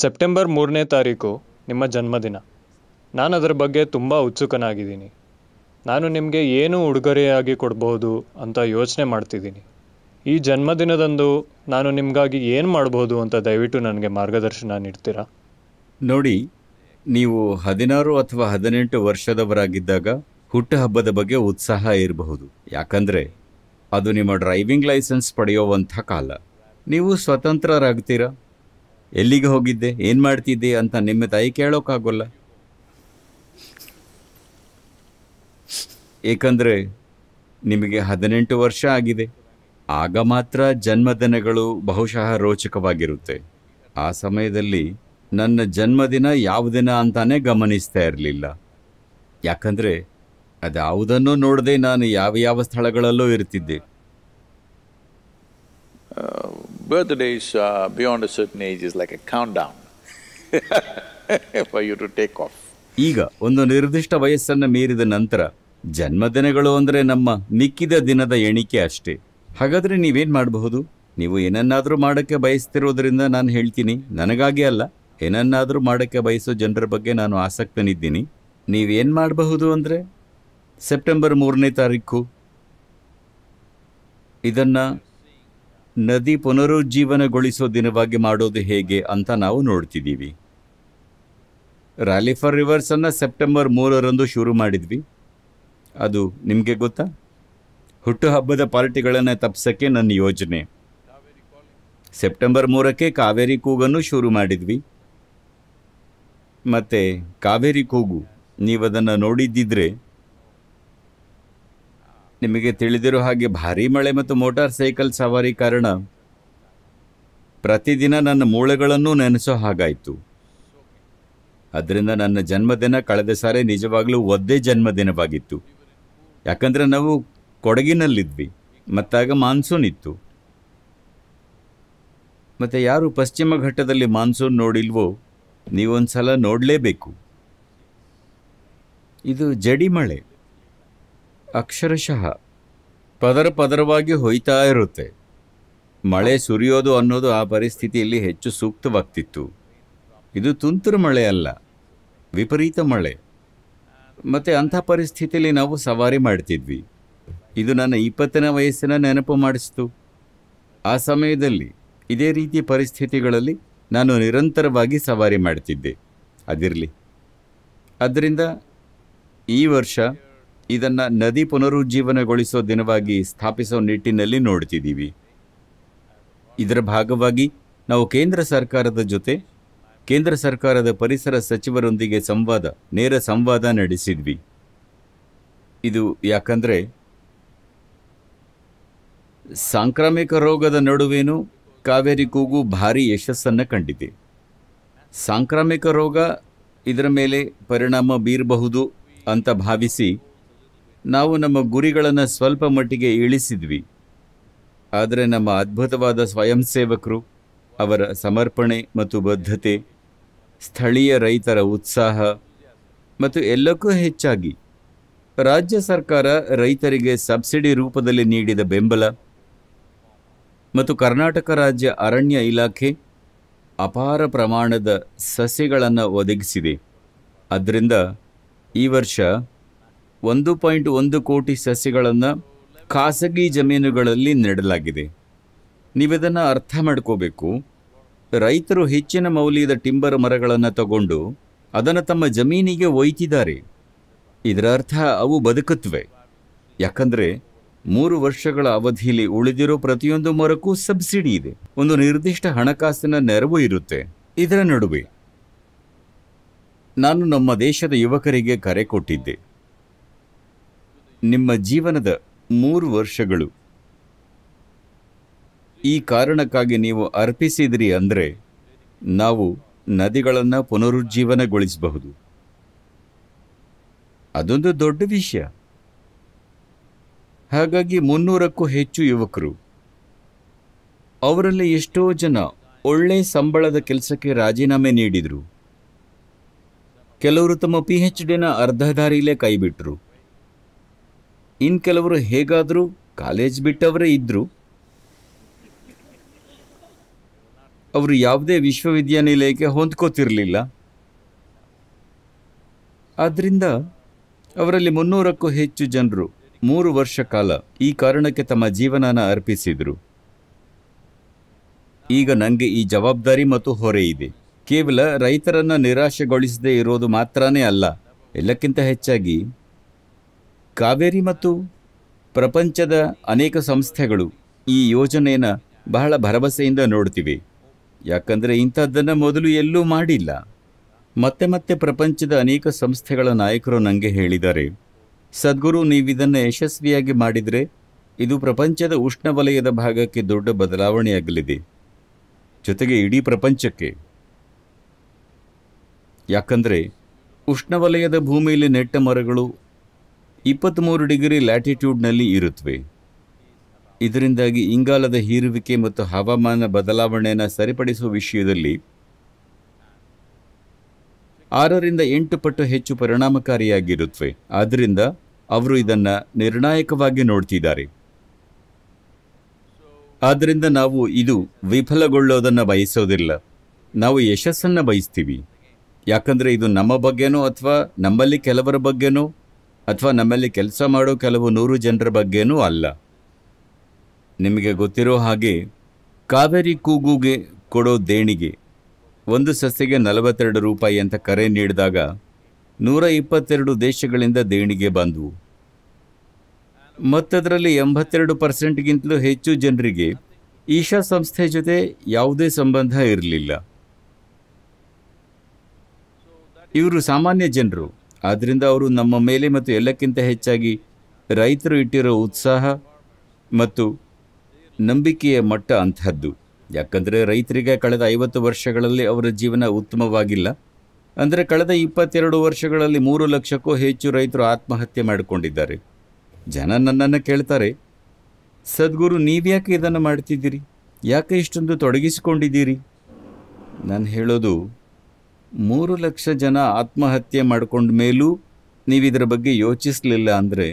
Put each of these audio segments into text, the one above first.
September ಮೂರನೇ ತಾರೀಕು ನಿಮ್ಮ ಜನ್ಮದಿನ ನಾನು ಅದರ ಬಗ್ಗೆ ತುಂಬ ಉತ್ಸುಕನಾಗಿದ್ದೀನಿ ನಾನು ನಿಮಗೆ ಏನು ಉಡುಗೊರೆಯಾಗಿ ಕೊಡ್ಬೋದು ಅಂತ ಯೋಚನೆ ಮಾಡ್ತಿದ್ದೀನಿ ಈ ಜನ್ಮದಿನದಂದು ನಾನು ನಿಮಗಾಗಿ ಏನು ಮಾಡ್ಬೋದು ಅಂತ ದಯವಿಟ್ಟು ನನಗೆ ಮಾರ್ಗದರ್ಶನ ನೀಡ್ತೀರಾ ನೋಡಿ ನೀವು ಹದಿನಾರು ಅಥವಾ ಹದಿನೆಂಟು ವರ್ಷದವರಾಗಿದ್ದಾಗ ಹುಟ್ಟುಹಬ್ಬದ ಬಗ್ಗೆ ಉತ್ಸಾಹ ಇರಬಹುದು ಯಾಕಂದರೆ ಅದು ನಿಮ್ಮ ಡ್ರೈವಿಂಗ್ ಲೈಸೆನ್ಸ್ ಪಡೆಯುವಂಥ ಕಾಲ ನೀವು ಸ್ವತಂತ್ರರಾಗ್ತೀರಾ ಎಲ್ಲಿಗೆ ಹೋಗಿದ್ದೆ ಏನು ಮಾಡ್ತಿದ್ದೆ ಅಂತ ನಿಮ್ಮ ತಾಯಿ ಕೇಳೋಕ್ಕಾಗೋಲ್ಲ ಏಕೆಂದರೆ ನಿಮಗೆ ಹದಿನೆಂಟು ವರ್ಷ ಆಗಿದೆ ಆಗ ಮಾತ್ರ ಜನ್ಮದಿನಗಳು ಬಹುಶಃ ರೋಚಕವಾಗಿರುತ್ತೆ ಆ ಸಮಯದಲ್ಲಿ ನನ್ನ ಜನ್ಮದಿನ ಯಾವ ದಿನ ಅಂತಾನೆ ಗಮನಿಸ್ತಾ ಇರಲಿಲ್ಲ ಯಾಕಂದರೆ ಅದ್ಯಾವುದನ್ನು ನೋಡದೆ ನಾನು ಯಾವ ಯಾವ ಸ್ಥಳಗಳಲ್ಲೂ ಇರ್ತಿದ್ದೆ Uh, birthdays uh, beyond a certain age is like a countdown for you to take off. ಈಗ ಒಂದು ನಿರ್ದಿಷ್ಟ ವಯಸ್ಸನ್ನು ಮೀರಿದ ನಂತರ ಜನ್ಮದಿನಗಳು ಅಂದರೆ ನಮ್ಮ ಮಿಕ್ಕಿದ ದಿನದ ಎಣಿಕೆ ಅಷ್ಟೇ ಹಾಗಾದರೆ ನೀವೇನು ಮಾಡಬಹುದು ನೀವು ಏನನ್ನಾದರೂ ಮಾಡೋಕ್ಕೆ ಬಯಸ್ತಿರೋದ್ರಿಂದ ನಾನು ಹೇಳ್ತೀನಿ ನನಗಾಗೆ ಅಲ್ಲ ಏನನ್ನಾದರೂ ಮಾಡೋಕ್ಕೆ ಬಯಸೋ ಜನರ ಬಗ್ಗೆ ನಾನು ಆಸಕ್ತನಿದ್ದೀನಿ ನೀವೇನು ಮಾಡಬಹುದು ಅಂದರೆ ಸೆಪ್ಟೆಂಬರ್ ಮೂರನೇ ತಾರೀಕು ಇದನ್ನು ನದಿ ಪುನರುಜ್ಜೀವನಗೊಳಿಸೋ ದಿನವಾಗಿ ಮಾಡೋದು ಹೇಗೆ ಅಂತ ನಾವು ನೋಡ್ತಿದ್ದೀವಿ ರ್ಯಾಲಿ ಫಾರ್ ರಿವರ್ಸನ್ನು ಸೆಪ್ಟೆಂಬರ್ ಮೂರರಂದು ಶುರು ಮಾಡಿದ್ವಿ ಅದು ನಿಮಗೆ ಗೊತ್ತಾ ಹುಟ್ಟುಹಬ್ಬದ ಪಾರ್ಟಿಗಳನ್ನು ತಪ್ಪಿಸೋಕ್ಕೆ ನನ್ನ ಯೋಜನೆ ಸೆಪ್ಟೆಂಬರ್ ಮೂರಕ್ಕೆ ಕಾವೇರಿ ಕೂಗನ್ನು ಶುರು ಮಾಡಿದ್ವಿ ಮತ್ತು ಕಾವೇರಿ ಕೂಗು ನೀವು ಅದನ್ನು ನೋಡಿದ್ದಿದ್ರೆ ನಿಮಗೆ ತಿಳಿದಿರೋ ಹಾಗೆ ಭಾರೀ ಮಳೆ ಮತ್ತು ಮೋಟಾರ್ ಸೈಕಲ್ ಸವಾರಿ ಕಾರಣ ಪ್ರತಿದಿನ ನನ್ನ ಮೂಳೆಗಳನ್ನು ನೆನೆಸೋ ಹಾಗಾಯಿತು ಅದರಿಂದ ನನ್ನ ಜನ್ಮದಿನ ಕಳೆದ ಸಾರಿ ನಿಜವಾಗಲೂ ಒದ್ದೇ ಜನ್ಮದಿನವಾಗಿತ್ತು ಯಾಕಂದರೆ ನಾವು ಕೊಡಗಿನಲ್ಲಿದ್ವಿ ಮತ್ತಾಗ ಮಾನ್ಸೂನ್ ಇತ್ತು ಮತ್ತು ಯಾರು ಪಶ್ಚಿಮ ಘಟ್ಟದಲ್ಲಿ ಮಾನ್ಸೂನ್ ನೋಡಿಲ್ವೋ ನೀವೊಂದು ಸಲ ನೋಡಲೇಬೇಕು ಇದು ಜಡಿ ಮಳೆ ಅಕ್ಷರಶಃ ಪದರ ಪದರವಾಗಿ ಹೊಯ್ತಾ ಇರುತ್ತೆ ಮಳೆ ಸುರಿಯೋದು ಅನ್ನೋದು ಆ ಪರಿಸ್ಥಿತಿಯಲ್ಲಿ ಹೆಚ್ಚು ಸೂಕ್ತವಾಗ್ತಿತ್ತು ಇದು ತುಂತುರು ಮಳೆ ಅಲ್ಲ ವಿಪರೀತ ಮಳೆ ಮತ್ತು ಅಂಥ ಪರಿಸ್ಥಿತಿಯಲ್ಲಿ ನಾವು ಸವಾರಿ ಮಾಡ್ತಿದ್ವಿ ಇದು ನನ್ನ ಇಪ್ಪತ್ತನೇ ವಯಸ್ಸಿನ ನೆನಪು ಮಾಡಿಸ್ತು ಆ ಸಮಯದಲ್ಲಿ ಇದೇ ರೀತಿ ಪರಿಸ್ಥಿತಿಗಳಲ್ಲಿ ನಾನು ನಿರಂತರವಾಗಿ ಸವಾರಿ ಮಾಡ್ತಿದ್ದೆ ಅದಿರಲಿ ಅದರಿಂದ ಈ ವರ್ಷ ಇದನ್ನು ನದಿ ಪುನರುಜ್ಜೀವನಗೊಳಿಸೋ ದಿನವಾಗಿ ಸ್ಥಾಪಿಸೋ ನಿಟ್ಟಿನಲ್ಲಿ ನೋಡ್ತಿದ್ದೀವಿ ಇದರ ಭಾಗವಾಗಿ ನಾವು ಕೇಂದ್ರ ಸರ್ಕಾರದ ಜೊತೆ ಕೇಂದ್ರ ಸರ್ಕಾರದ ಪರಿಸರ ಸಚಿವರೊಂದಿಗೆ ಸಂವಾದ ನೇರ ಸಂವಾದ ನಡೆಸಿದ್ವಿ ಇದು ಯಾಕಂದರೆ ಸಾಂಕ್ರಾಮಿಕ ರೋಗದ ನಡುವೇನು ಕಾವೇರಿ ಕೂಗು ಭಾರಿ ಯಶಸ್ಸನ್ನು ಕಂಡಿದೆ ಸಾಂಕ್ರಾಮಿಕ ರೋಗ ಇದರ ಮೇಲೆ ಪರಿಣಾಮ ಬೀರಬಹುದು ಅಂತ ಭಾವಿಸಿ ನಾವು ನಮ್ಮ ಗುರಿಗಳನ್ನು ಸ್ವಲ್ಪ ಮಟ್ಟಿಗೆ ಇಳಿಸಿದ್ವಿ ಆದರೆ ನಮ್ಮ ಅದ್ಭುತವಾದ ಸ್ವಯಂ ಸೇವಕರು ಅವರ ಸಮರ್ಪಣೆ ಮತ್ತು ಬದ್ಧತೆ ಸ್ಥಳೀಯ ರೈತರ ಉತ್ಸಾಹ ಮತ್ತು ಎಲ್ಲಕ್ಕೂ ಹೆಚ್ಚಾಗಿ ರಾಜ್ಯ ಸರ್ಕಾರ ರೈತರಿಗೆ ಸಬ್ಸಿಡಿ ರೂಪದಲ್ಲಿ ನೀಡಿದ ಬೆಂಬಲ ಮತ್ತು ಕರ್ನಾಟಕ ರಾಜ್ಯ ಅರಣ್ಯ ಇಲಾಖೆ ಅಪಾರ ಪ್ರಮಾಣದ ಸಸ್ಯಗಳನ್ನು ಒದಗಿಸಿದೆ ಅದರಿಂದ ಈ ವರ್ಷ ಒಂದು ಪಾಯಿಂಟ್ ಒಂದು ಕೋಟಿ ಸಸ್ಯಗಳನ್ನು ಖಾಸಗಿ ಜಮೀನುಗಳಲ್ಲಿ ನೆಡಲಾಗಿದೆ ನೀವಿದನ್ನು ಅರ್ಥ ಮಾಡ್ಕೋಬೇಕು ರೈತರು ಹೆಚ್ಚಿನ ಮೌಲ್ಯದ ಟಿಂಬರ್ ಮರಗಳನ್ನು ತಗೊಂಡು ಅದನ್ನು ತಮ್ಮ ಜಮೀನಿಗೆ ಒಯ್ತಿದ್ದಾರೆ ಇದರ ಅರ್ಥ ಅವು ಬದುಕತ್ವೆ ಯಾಕಂದರೆ ಮೂರು ವರ್ಷಗಳ ಅವಧಿಯಲ್ಲಿ ಉಳಿದಿರೋ ಪ್ರತಿಯೊಂದು ಮರಕ್ಕೂ ಸಬ್ಸಿಡಿ ಇದೆ ಒಂದು ನಿರ್ದಿಷ್ಟ ಹಣಕಾಸಿನ ನೆರವು ಇರುತ್ತೆ ಇದರ ನಡುವೆ ನಾನು ನಮ್ಮ ದೇಶದ ಯುವಕರಿಗೆ ಕರೆ ಕೊಟ್ಟಿದ್ದೆ ನಿಮ್ಮ ಜೀವನದ ಮೂರು ವರ್ಷಗಳು ಈ ಕಾರಣಕ್ಕಾಗಿ ನೀವು ಅರ್ಪಿಸಿದಿರಿ ಅಂದರೆ ನಾವು ನದಿಗಳನ್ನು ಪುನರುಜ್ಜೀವನಗೊಳಿಸಬಹುದು ಅದೊಂದು ದೊಡ್ಡ ವಿಷಯ ಹಾಗಾಗಿ ಮುನ್ನೂರಕ್ಕೂ ಹೆಚ್ಚು ಯುವಕರು ಅವರಲ್ಲಿ ಎಷ್ಟೋ ಜನ ಒಳ್ಳೆ ಸಂಬಳದ ಕೆಲಸಕ್ಕೆ ರಾಜೀನಾಮೆ ನೀಡಿದರು ಕೆಲವರು ತಮ್ಮ ಪಿ ಹೆಚ್ ಡಿನ ಅರ್ಧ ದಾರಿಯಲ್ಲೇ ಕೈಬಿಟ್ರು ಇನ್ ಕೆಲವರು ಹೇಗಾದರೂ ಕಾಲೇಜ್ ಬಿಟ್ಟವರೇ ಇದ್ದರು ಅವರು ಯಾವುದೇ ವಿಶ್ವವಿದ್ಯಾನಿಲಯಕ್ಕೆ ಹೊಂದ್ಕೋತಿರಲಿಲ್ಲ ಆದ್ದರಿಂದ ಅವರಲ್ಲಿ ಮುನ್ನೂರಕ್ಕೂ ಹೆಚ್ಚು ಜನರು ಮೂರು ವರ್ಷ ಕಾಲ ಈ ಕಾರಣಕ್ಕೆ ತಮ್ಮ ಜೀವನನ ಅರ್ಪಿಸಿದರು ಈಗ ನನಗೆ ಈ ಜವಾಬ್ದಾರಿ ಮತ್ತು ಹೊರೆ ಇದೆ ಕೇವಲ ರೈತರನ್ನು ನಿರಾಶೆಗೊಳಿಸದೇ ಇರೋದು ಮಾತ್ರನೇ ಅಲ್ಲ ಎಲ್ಲಕ್ಕಿಂತ ಹೆಚ್ಚಾಗಿ ಕಾವೇರಿ ಮತ್ತು ಪ್ರಪಂಚದ ಅನೇಕ ಸಂಸ್ಥೆಗಳು ಈ ಯೋಜನೆಯನ್ನು ಬಹಳ ಭರವಸೆಯಿಂದ ನೋಡ್ತಿವೆ ಯಾಕಂದರೆ ಇಂಥದ್ದನ್ನು ಮೊದಲು ಎಲ್ಲೂ ಮಾಡಿಲ್ಲ ಮತ್ತೆ ಮತ್ತೆ ಪ್ರಪಂಚದ ಅನೇಕ ಸಂಸ್ಥೆಗಳ ನಾಯಕರು ನನಗೆ ಹೇಳಿದ್ದಾರೆ ಸದ್ಗುರು ನೀವಿದನ್ನು ಯಶಸ್ವಿಯಾಗಿ ಮಾಡಿದರೆ ಇದು ಪ್ರಪಂಚದ ಉಷ್ಣವಲಯದ ಭಾಗಕ್ಕೆ ದೊಡ್ಡ ಬದಲಾವಣೆಯಾಗಲಿದೆ ಜೊತೆಗೆ ಇಡೀ ಪ್ರಪಂಚಕ್ಕೆ ಯಾಕಂದರೆ ಉಷ್ಣವಲಯದ ಭೂಮಿಯಲ್ಲಿ ನೆಟ್ಟ ಮರಗಳು ಇಪ್ಪತ್ತ್ಮೂರು ಡಿಗ್ರಿ ಲ್ಯಾಟಿಟ್ಯೂಡ್ನಲ್ಲಿ ಇರುತ್ತವೆ ಇದರಿಂದಾಗಿ ಇಂಗಾಲದ ಹೀರುವಿಕೆ ಮತ್ತು ಹವಾಮಾನ ಬದಲಾವಣೆಯನ್ನು ಸರಿಪಡಿಸುವ ವಿಷಯದಲ್ಲಿ ಆರರಿಂದ ಎಂಟು ಪಟ್ಟು ಹೆಚ್ಚು ಪರಿಣಾಮಕಾರಿಯಾಗಿರುತ್ತವೆ ಆದ್ದರಿಂದ ಅವರು ಇದನ್ನು ನಿರ್ಣಾಯಕವಾಗಿ ನೋಡ್ತಿದ್ದಾರೆ ಆದ್ದರಿಂದ ನಾವು ಇದು ವಿಫಲಗೊಳ್ಳೋದನ್ನು ಬಯಸೋದಿಲ್ಲ ನಾವು ಯಶಸ್ಸನ್ನು ಬಯಸ್ತೀವಿ ಯಾಕಂದರೆ ಇದು ನಮ್ಮ ಬಗ್ಗೆನೋ ಅಥವಾ ನಮ್ಮಲ್ಲಿ ಕೆಲವರ ಬಗ್ಗೆನೋ ಅಥವಾ ನಮ್ಮಲ್ಲಿ ಕೆಲಸ ಮಾಡೋ ಕೆಲವು ನೂರು ಜನರ ಬಗ್ಗೆನೂ ಅಲ್ಲ ನಿಮಗೆ ಗೊತ್ತಿರೋ ಹಾಗೆ ಕಾವೇರಿ ಕೂಗುಗೆ ಕೊಡೋ ದೇಣಿಗೆ ಒಂದು ಸಸ್ಯಗೆ ನಲವತ್ತೆರಡು ರೂಪಾಯಿ ಅಂತ ಕರೆ ನೀಡಿದಾಗ ನೂರ ಇಪ್ಪತ್ತೆರಡು ದೇಶಗಳಿಂದ ದೇಣಿಗೆ ಬಂದವು ಮತ್ತದರಲ್ಲಿ ಎಂಬತ್ತೆರಡು ಪರ್ಸೆಂಟ್ಗಿಂತಲೂ ಹೆಚ್ಚು ಜನರಿಗೆ ಈಶಾ ಸಂಸ್ಥೆ ಜೊತೆ ಯಾವುದೇ ಸಂಬಂಧ ಇರಲಿಲ್ಲ ಇವರು ಸಾಮಾನ್ಯ ಜನರು ಆದ್ದರಿಂದ ಅವರು ನಮ್ಮ ಮೇಲೆ ಮತ್ತು ಎಲ್ಲಕ್ಕಿಂತ ಹೆಚ್ಚಾಗಿ ರೈತರು ಇಟ್ಟಿರೋ ಉತ್ಸಾಹ ಮತ್ತು ನಂಬಿಕೆಯ ಮಟ್ಟ ಅಂಥದ್ದು ಯಾಕಂದರೆ ರೈತರಿಗೆ ಕಳೆದ ಐವತ್ತು ವರ್ಷಗಳಲ್ಲಿ ಅವರ ಜೀವನ ಉತ್ತಮವಾಗಿಲ್ಲ ಅಂದರೆ ಕಳೆದ ಇಪ್ಪತ್ತೆರಡು ವರ್ಷಗಳಲ್ಲಿ ಮೂರು ಲಕ್ಷಕ್ಕೂ ಹೆಚ್ಚು ರೈತರು ಆತ್ಮಹತ್ಯೆ ಮಾಡಿಕೊಂಡಿದ್ದಾರೆ ಜನ ನನ್ನನ್ನು ಕೇಳ್ತಾರೆ ಸದ್ಗುರು ನೀವ್ಯಾಕೆ ಇದನ್ನು ಮಾಡ್ತಿದ್ದೀರಿ ಯಾಕೆ ಇಷ್ಟೊಂದು ತೊಡಗಿಸಿಕೊಂಡಿದ್ದೀರಿ ನಾನು ಹೇಳೋದು ಮೂರು ಲಕ್ಷ ಜನ ಆತ್ಮಹತ್ಯೆ ಮಾಡಿಕೊಂಡ ಮೇಲೂ ನೀವು ಇದರ ಬಗ್ಗೆ ಯೋಚಿಸಲಿಲ್ಲ ಅಂದರೆ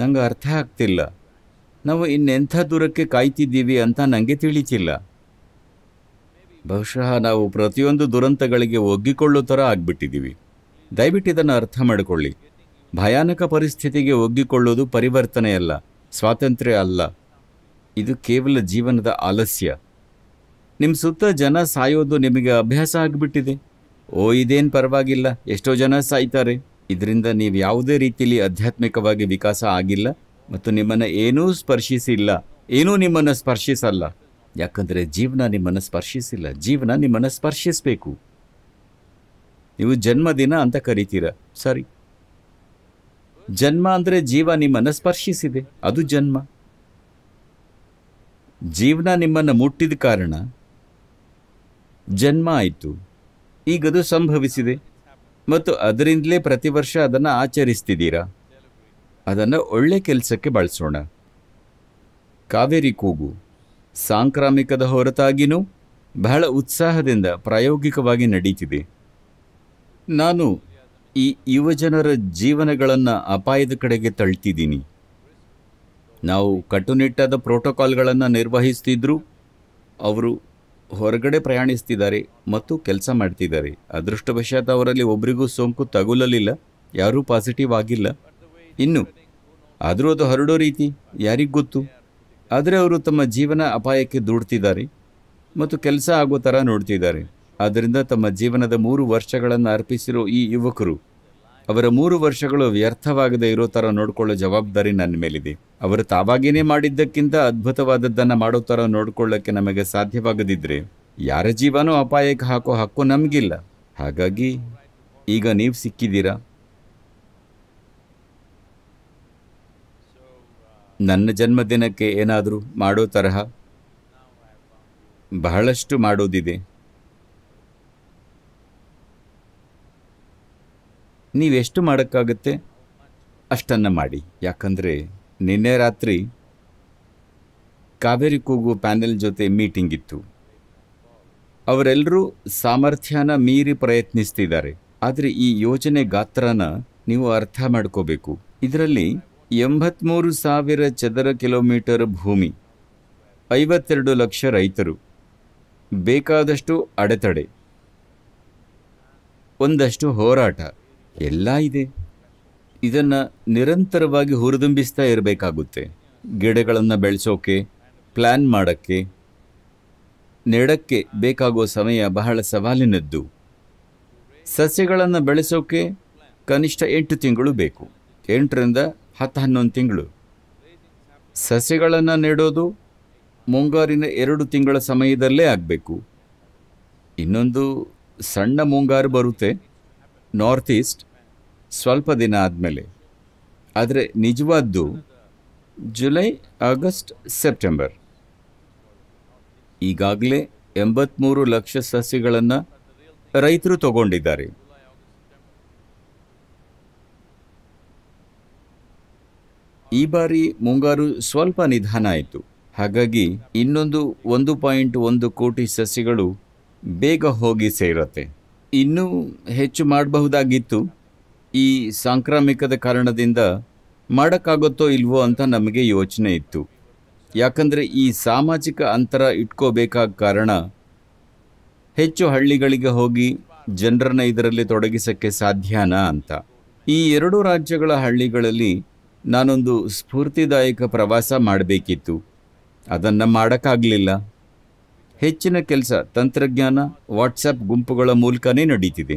ನಂಗೆ ಅರ್ಥ ಆಗ್ತಿಲ್ಲ ನಾವು ಇನ್ನೆಂಥ ದೂರಕ್ಕೆ ಕಾಯ್ತಿದ್ದೀವಿ ಅಂತ ನನಗೆ ತಿಳಿತಿಲ್ಲ ಬಹುಶಃ ನಾವು ಪ್ರತಿಯೊಂದು ದುರಂತಗಳಿಗೆ ಒಗ್ಗಿಕೊಳ್ಳೋ ಥರ ಆಗ್ಬಿಟ್ಟಿದ್ದೀವಿ ದಯವಿಟ್ಟು ಇದನ್ನು ಅರ್ಥ ಮಾಡಿಕೊಳ್ಳಿ ಭಯಾನಕ ಪರಿಸ್ಥಿತಿಗೆ ಒಗ್ಗಿಕೊಳ್ಳೋದು ಪರಿವರ್ತನೆ ಅಲ್ಲ ಸ್ವಾತಂತ್ರ್ಯ ಅಲ್ಲ ಇದು ಕೇವಲ ಜೀವನದ ಆಲಸ್ಯ ನಿಮ್ಮ ಸುತ್ತ ಜನ ಸಾಯೋದು ನಿಮಗೆ ಅಭ್ಯಾಸ ಆಗಿಬಿಟ್ಟಿದೆ ಓ ಇದೇನು ಪರವಾಗಿಲ್ಲ ಎಷ್ಟೋ ಜನ ಸಾಯ್ತಾರೆ ಇದರಿಂದ ನೀವು ಯಾವುದೇ ರೀತಿಯಲ್ಲಿ ಆಧ್ಯಾತ್ಮಿಕವಾಗಿ ವಿಕಾಸ ಆಗಿಲ್ಲ ಮತ್ತು ನಿಮ್ಮನ್ನು ಏನೂ ಸ್ಪರ್ಶಿಸಿಲ್ಲ ಏನೂ ನಿಮ್ಮನ್ನು ಸ್ಪರ್ಶಿಸಲ್ಲ ಯಾಕಂದರೆ ಜೀವನ ನಿಮ್ಮನ್ನು ಸ್ಪರ್ಶಿಸಿಲ್ಲ ಜೀವನ ನಿಮ್ಮನ್ನು ಸ್ಪರ್ಶಿಸಬೇಕು ನೀವು ಜನ್ಮದಿನ ಅಂತ ಕರಿತೀರ ಸರಿ ಜನ್ಮ ಅಂದರೆ ಜೀವ ನಿಮ್ಮನ್ನು ಸ್ಪರ್ಶಿಸಿದೆ ಅದು ಜನ್ಮ ಜೀವನ ನಿಮ್ಮನ್ನು ಮುಟ್ಟಿದ ಕಾರಣ ಜನ್ಮ ಆಯಿತು ಈಗದು ಸಂಭವಿಸಿದೆ ಮತ್ತು ಅದರಿಂದಲೇ ಪ್ರತಿ ವರ್ಷ ಅದನ್ನು ಆಚರಿಸ್ತಿದ್ದೀರಾ ಅದನ್ನು ಒಳ್ಳೆ ಕೆಲಸಕ್ಕೆ ಬಳಸೋಣ ಕಾವೇರಿ ಕೂಗು ಸಾಂಕ್ರಾಮಿಕದ ಹೊರತಾಗಿಯೂ ಬಹಳ ಉತ್ಸಾಹದಿಂದ ಪ್ರಾಯೋಗಿಕವಾಗಿ ನಡೀತಿದೆ ನಾನು ಈ ಯುವಜನರ ಜೀವನಗಳನ್ನು ಅಪಾಯದ ಕಡೆಗೆ ತಳ್ತಿದ್ದೀನಿ ನಾವು ಕಟ್ಟುನಿಟ್ಟಾದ ಪ್ರೋಟೋಕಾಲ್ಗಳನ್ನು ನಿರ್ವಹಿಸ್ತಿದ್ರು ಅವರು ಹೊರಗಡೆ ಪ್ರಯಾಣಿಸ್ತಿದ್ದಾರೆ ಮತ್ತು ಕೆಲಸ ಮಾಡ್ತಿದ್ದಾರೆ ಅದೃಷ್ಟವಶಾತ್ ಅವರಲ್ಲಿ ಒಬ್ಬರಿಗೂ ಸೋಂಕು ತಗುಲಲಿಲ್ಲ ಯಾರೂ ಪಾಸಿಟಿವ್ ಆಗಿಲ್ಲ ಇನ್ನು ಆದರೂ ಅದು ಹರಡೋ ರೀತಿ ಯಾರಿಗೂ ಗೊತ್ತು ಆದರೆ ಅವರು ತಮ್ಮ ಜೀವನ ಅಪಾಯಕ್ಕೆ ದೂಡ್ತಿದ್ದಾರೆ ಮತ್ತು ಕೆಲಸ ಆಗೋ ಥರ ನೋಡ್ತಿದ್ದಾರೆ ಆದ್ದರಿಂದ ತಮ್ಮ ಜೀವನದ ಮೂರು ವರ್ಷಗಳನ್ನು ಅರ್ಪಿಸಿರೋ ಈ ಯುವಕರು ಅವರ ಮೂರು ವರ್ಷಗಳು ವ್ಯರ್ಥವಾಗದೆ ಇರೋ ಥರ ನೋಡ್ಕೊಳ್ಳೋ ಜವಾಬ್ದಾರಿ ನನ್ನ ಮೇಲಿದೆ ಅವರು ತಾವಾಗಿಯೇ ಮಾಡಿದ್ದಕ್ಕಿಂತ ಅದ್ಭುತವಾದದ್ದನ್ನು ಮಾಡೋ ಥರ ನೋಡ್ಕೊಳ್ಳೋಕ್ಕೆ ನಮಗೆ ಸಾಧ್ಯವಾಗದಿದ್ದರೆ ಯಾರ ಜೀವನೂ ಅಪಾಯಕ್ಕೆ ಹಾಕೋ ಹಕ್ಕು ನಮಗಿಲ್ಲ ಹಾಗಾಗಿ ಈಗ ನೀವು ಸಿಕ್ಕಿದ್ದೀರಾ ನನ್ನ ಜನ್ಮದಿನಕ್ಕೆ ಏನಾದರೂ ಮಾಡೋ ತರಹ ಬಹಳಷ್ಟು ಮಾಡೋದಿದೆ ನೀವೆಷ್ಟು ಮಾಡೋಕ್ಕಾಗುತ್ತೆ ಅಷ್ಟನ್ನು ಮಾಡಿ ಯಾಕಂದರೆ ನಿನ್ನೆ ರಾತ್ರಿ ಕಾವೇರಿ ಕೂಗು ಪ್ಯಾನೆಲ್ ಜೊತೆ ಮೀಟಿಂಗ್ ಇತ್ತು ಅವರೆಲ್ಲರೂ ಸಾಮರ್ಥ್ಯನ ಮೀರಿ ಪ್ರಯತ್ನಿಸ್ತಿದ್ದಾರೆ ಆದರೆ ಈ ಯೋಜನೆ ಗಾತ್ರನ ನೀವು ಅರ್ಥ ಮಾಡ್ಕೋಬೇಕು ಇದರಲ್ಲಿ ಎಂಬತ್ತ್ಮೂರು ಸಾವಿರ ಚದರ ಕಿಲೋಮೀಟರ್ ಭೂಮಿ ಐವತ್ತೆರಡು ಲಕ್ಷ ರೈತರು ಬೇಕಾದಷ್ಟು ಅಡೆತಡೆ ಒಂದಷ್ಟು ಹೋರಾಟ ಎಲ್ಲ ಇದೆ ಇದನ್ನು ನಿರಂತರವಾಗಿ ಹುರಿದುಂಬಿಸ್ತಾ ಇರಬೇಕಾಗುತ್ತೆ ಗಿಡಗಳನ್ನು ಬೆಳೆಸೋಕೆ ಪ್ಲ್ಯಾನ್ ಮಾಡೋಕ್ಕೆ ನೆಡಕ್ಕೆ ಬೇಕಾಗುವ ಸಮಯ ಬಹಳ ಸವಾಲಿನದ್ದು ಸಸ್ಯಗಳನ್ನು ಬೆಳೆಸೋಕೆ ಕನಿಷ್ಠ ಎಂಟು ತಿಂಗಳು ಬೇಕು ಎಂಟರಿಂದ ಹತ್ತು ಹನ್ನೊಂದು ತಿಂಗಳು ಸಸ್ಯಗಳನ್ನು ನೆಡೋದು ಮುಂಗಾರಿನ ಎರಡು ತಿಂಗಳ ಸಮಯದಲ್ಲೇ ಆಗಬೇಕು ಇನ್ನೊಂದು ಸಣ್ಣ ಮುಂಗಾರು ಬರುತ್ತೆ ನಾರ್ತ್ ಈಸ್ಟ್ ಸ್ವಲ್ಪ ದಿನ ಆದಮೇಲೆ ಆದರೆ ನಿಜವಾದ್ದು ಜುಲೈ ಆಗಸ್ಟ್ ಸೆಪ್ಟೆಂಬರ್ ಈಗಾಗಲೇ ಎಂಬತ್ತ್ಮೂರು ಲಕ್ಷ ಸಸಿಗಳನ್ನು ರೈತರು ತಗೊಂಡಿದ್ದಾರೆ ಈ ಬಾರಿ ಮುಂಗಾರು ಸ್ವಲ್ಪ ನಿಧಾನ ಆಯಿತು ಹಾಗಾಗಿ ಇನ್ನೊಂದು ಒಂದು ಪಾಯಿಂಟ್ ಒಂದು ಕೋಟಿ ಸಸಿಗಳು ಬೇಗ ಹೋಗಿ ಸೇರುತ್ತೆ ಇನ್ನೂ ಹೆಚ್ಚು ಮಾಡಬಹುದಾಗಿತ್ತು ಈ ಸಾಂಕ್ರಾಮಿಕದ ಕಾರಣದಿಂದ ಮಾಡೋಕ್ಕಾಗುತ್ತೋ ಇಲ್ವೋ ಅಂತ ನಮಗೆ ಯೋಚನೆ ಇತ್ತು ಯಾಕಂದರೆ ಈ ಸಾಮಾಜಿಕ ಅಂತರ ಇಟ್ಕೋಬೇಕಾದ ಕಾರಣ ಹೆಚ್ಚು ಹಳ್ಳಿಗಳಿಗೆ ಹೋಗಿ ಜನರನ್ನು ಇದರಲ್ಲಿ ತೊಡಗಿಸೋಕ್ಕೆ ಸಾಧ್ಯನಾ ಅಂತ ಈ ಎರಡು ರಾಜ್ಯಗಳ ಹಳ್ಳಿಗಳಲ್ಲಿ ನಾನೊಂದು ಸ್ಫೂರ್ತಿದಾಯಕ ಪ್ರವಾಸ ಮಾಡಬೇಕಿತ್ತು ಅದನ್ನು ಮಾಡೋಕ್ಕಾಗಲಿಲ್ಲ ಹೆಚ್ಚಿನ ಕೆಲಸ ತಂತ್ರಜ್ಞಾನ ವಾಟ್ಸಪ್ ಗುಂಪುಗಳ ಮೂಲಕನೇ ನಡೀತಿದೆ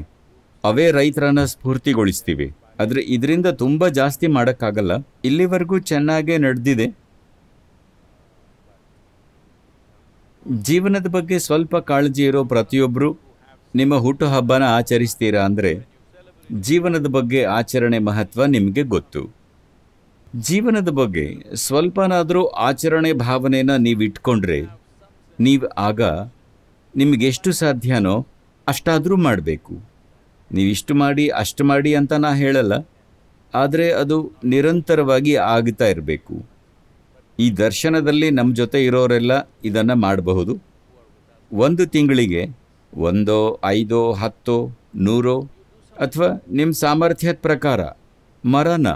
ಅವೇ ರೈತರನ್ನ ಸ್ಫೂರ್ತಿಗೊಳಿಸ್ತೀವಿ ಆದರೆ ಇದರಿಂದ ತುಂಬ ಜಾಸ್ತಿ ಮಾಡೋಕ್ಕಾಗಲ್ಲ ಇಲ್ಲಿವರೆಗೂ ಚೆನ್ನಾಗೇ ನಡೆದಿದೆ ಜೀವನದ ಬಗ್ಗೆ ಸ್ವಲ್ಪ ಕಾಳಜಿ ಇರೋ ಪ್ರತಿಯೊಬ್ಬರು ನಿಮ್ಮ ಹುಟ್ಟುಹಬ್ಬನ ಆಚರಿಸ್ತೀರಾ ಅಂದರೆ ಜೀವನದ ಬಗ್ಗೆ ಆಚರಣೆ ಮಹತ್ವ ನಿಮಗೆ ಗೊತ್ತು ಜೀವನದ ಬಗ್ಗೆ ಸ್ವಲ್ಪನಾದರೂ ಆಚರಣೆ ಭಾವನೆನ ನೀವು ಇಟ್ಕೊಂಡ್ರೆ ನೀವು ಆಗ ನಿಮಗೆಷ್ಟು ಸಾಧ್ಯನೋ ಅಷ್ಟಾದರೂ ಮಾಡಬೇಕು ನೀವು ಮಾಡಿ ಅಷ್ಟು ಮಾಡಿ ಅಂತ ನಾ ಹೇಳಲ್ಲ ಆದರೆ ಅದು ನಿರಂತರವಾಗಿ ಆಗ್ತಾ ಇರಬೇಕು ಈ ದರ್ಶನದಲ್ಲಿ ನಮ್ಮ ಜೊತೆ ಇರೋರೆಲ್ಲ ಇದನ್ನು ಮಾಡಬಹುದು ಒಂದು ತಿಂಗಳಿಗೆ ಒಂದೋ ಐದೋ ಹತ್ತೋ ನೂರೋ ಅಥವಾ ನಿಮ್ಮ ಸಾಮರ್ಥ್ಯದ ಪ್ರಕಾರ ಮರನ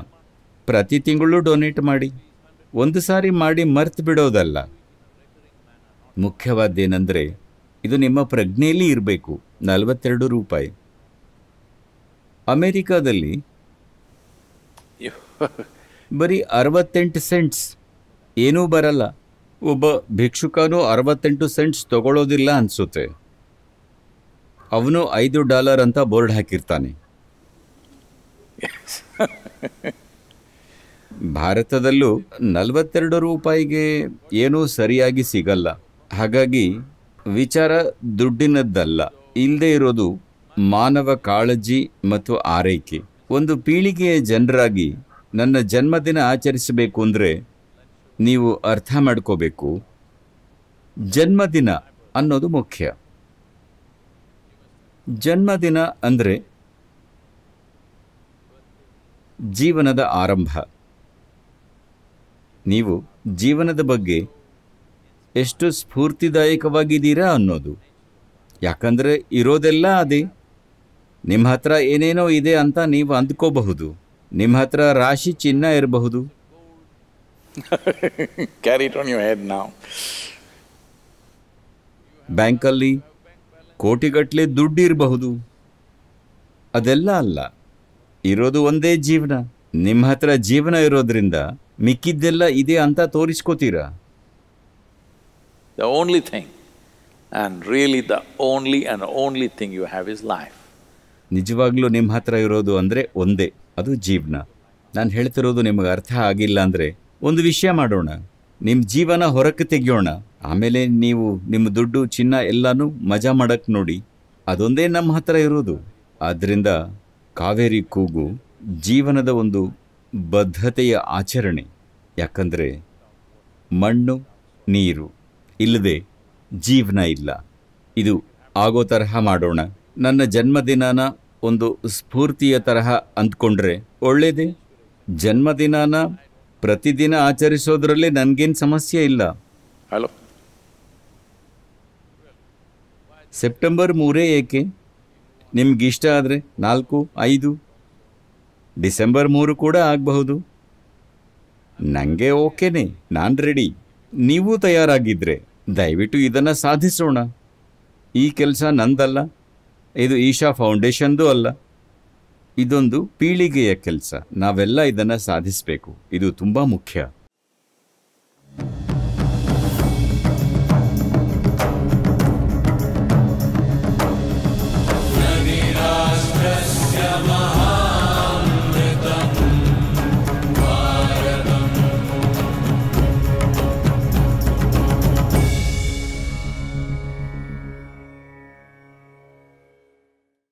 ಪ್ರತಿ ತಿಂಗಳು ಡೊನೇಟ್ ಮಾಡಿ ಒಂದು ಸಾರಿ ಮಾಡಿ ಮರ್ತು ಬಿಡೋದಲ್ಲ ಮುಖ್ಯವಾದ್ದೇನೆಂದರೆ ಇದು ನಿಮ್ಮ ಪ್ರಜ್ಞೆಯಲ್ಲಿ ಇರಬೇಕು ನಲವತ್ತೆರಡು ರೂಪಾಯಿ ಅಮೇರಿಕಾದಲ್ಲಿ ಬರೀ ಅರವತ್ತೆಂಟು ಸೆಂಟ್ಸ್ ಏನೂ ಬರಲ್ಲ ಒಬ್ಬ ಭಿಕ್ಷುಕನೂ ಅರವತ್ತೆಂಟು ಸೆಂಟ್ಸ್ ತಗೊಳ್ಳೋದಿಲ್ಲ ಅನಿಸುತ್ತೆ ಅವನು ಐದು ಡಾಲರ್ ಅಂತ ಬೋರ್ಡ್ ಹಾಕಿರ್ತಾನೆ ಭಾರತದಲ್ಲೂ ನಲವತ್ತೆರಡು ರೂಪಾಯಿಗೆ ಏನೂ ಸರಿಯಾಗಿ ಸಿಗಲ್ಲ ಹಾಗಾಗಿ ವಿಚಾರ ದುಡ್ಡಿನದ್ದಲ್ಲ ಇಲ್ಲದೆ ಇರೋದು ಮಾನವ ಕಾಳಜಿ ಮತ್ತು ಆರೈಕೆ ಒಂದು ಪೀಳಿಗೆಯ ಜನರಾಗಿ ನನ್ನ ಜನ್ಮದಿನ ಆಚರಿಸಬೇಕು ಅಂದರೆ ನೀವು ಅರ್ಥ ಮಾಡ್ಕೋಬೇಕು ಜನ್ಮದಿನ ಅನ್ನೋದು ಮುಖ್ಯ ಜನ್ಮದಿನ ಅಂದರೆ ಜೀವನದ ಆರಂಭ ನೀವು ಜೀವನದ ಬಗ್ಗೆ ಎಷ್ಟು ಸ್ಫೂರ್ತಿದಾಯಕವಾಗಿದ್ದೀರಾ ಅನ್ನೋದು ಯಾಕಂದರೆ ಇರೋದೆಲ್ಲ ಅದೇ ನಿಮ್ಮ ಹತ್ರ ಏನೇನೋ ಇದೆ ಅಂತ ನೀವು ಅಂದ್ಕೋಬಹುದು ನಿಮ್ಮ ಹತ್ರ ರಾಶಿ ಚಿನ್ನ ಇರಬಹುದು ಬ್ಯಾಂಕಲ್ಲಿ ಕೋಟಿಗಟ್ಟಲೆ ದುಡ್ಡು ಇರಬಹುದು ಅದೆಲ್ಲ ಅಲ್ಲ ಇರೋದು ಒಂದೇ ಜೀವನ ನಿಮ್ಮ ಹತ್ರ ಜೀವನ ಇರೋದ್ರಿಂದ ಮಿಕ್ಕಿದ್ದೆಲ್ಲ ಇದೆ ಅಂತ ತೋರಿಸ್ಕೋತೀರಾ the only thing and really the only and only thing you have is life ನಿಜವಾಗ್ಲೂ ನಿಮ್ಮ ಹತ್ರ ಇರೋದು ಅಂದರೆ ಒಂದೇ ಅದು ಜೀವನ ನಾನು ಹೇಳ್ತಿರೋದು ನಿಮಗೆ ಅರ್ಥ ಆಗಿಲ್ಲ ಅಂದರೆ ಒಂದು ವಿಷಯ ಮಾಡೋಣ ನಿಮ್ಮ ಜೀವನ ಹೊರಕ್ಕೆ ತೆಗೆಯೋಣ ಆಮೇಲೆ ನೀವು ನಿಮ್ಮ ದುಡ್ಡು ಚಿನ್ನ ಎಲ್ಲನೂ ಮಜಾ ಮಾಡಕ್ಕೆ ನೋಡಿ ಅದೊಂದೇ ನಮ್ಮ ಹತ್ರ ಇರೋದು ಆದ್ದರಿಂದ ಕಾವೇರಿ ಕೂಗು ಜೀವನದ ಒಂದು ಬದ್ಧತೆಯ ಆಚರಣೆ ಯಾಕಂದರೆ ಮಣ್ಣು ನೀರು ಇಲ್ಲದೆ ಜೀವನ ಇಲ್ಲ ಇದು ಆಗೋ ತರಹ ಮಾಡೋಣ ನನ್ನ ಜನ್ಮದಿನನ ಒಂದು ಸ್ಫೂರ್ತಿಯ ತರಹ ಅಂದ್ಕೊಂಡ್ರೆ ಒಳ್ಳೇದೇ ಜನ್ಮದಿನನ ಪ್ರತಿದಿನ ಆಚರಿಸೋದ್ರಲ್ಲಿ ನನಗೇನು ಸಮಸ್ಯೆ ಇಲ್ಲ ಹಲೋ ಸೆಪ್ಟೆಂಬರ್ ಮೂರೇ ಏಕೆ ನಿಮಗಿಷ್ಟ ಆದರೆ ನಾಲ್ಕು ಐದು ಡಿಸೆಂಬರ್ ಮೂರು ಕೂಡ ಆಗಬಹುದು ನನಗೆ ಓಕೆನೆ ನಾನು ರೆಡಿ ನೀವು ತಯಾರಾಗಿದ್ದರೆ ದಯವಿಟ್ಟು ಇದನ್ನು ಸಾಧಿಸೋಣ ಈ ಕೆಲಸ ನಂದಲ್ಲ ಇದು ಈಶಾ ಫೌಂಡೇಶನ್ದು ಅಲ್ಲ ಇದೊಂದು ಪೀಳಿಗೆಯ ಕೆಲಸ ನಾವೆಲ್ಲ ಇದನ್ನು ಸಾಧಿಸಬೇಕು ಇದು ತುಂಬ ಮುಖ್ಯ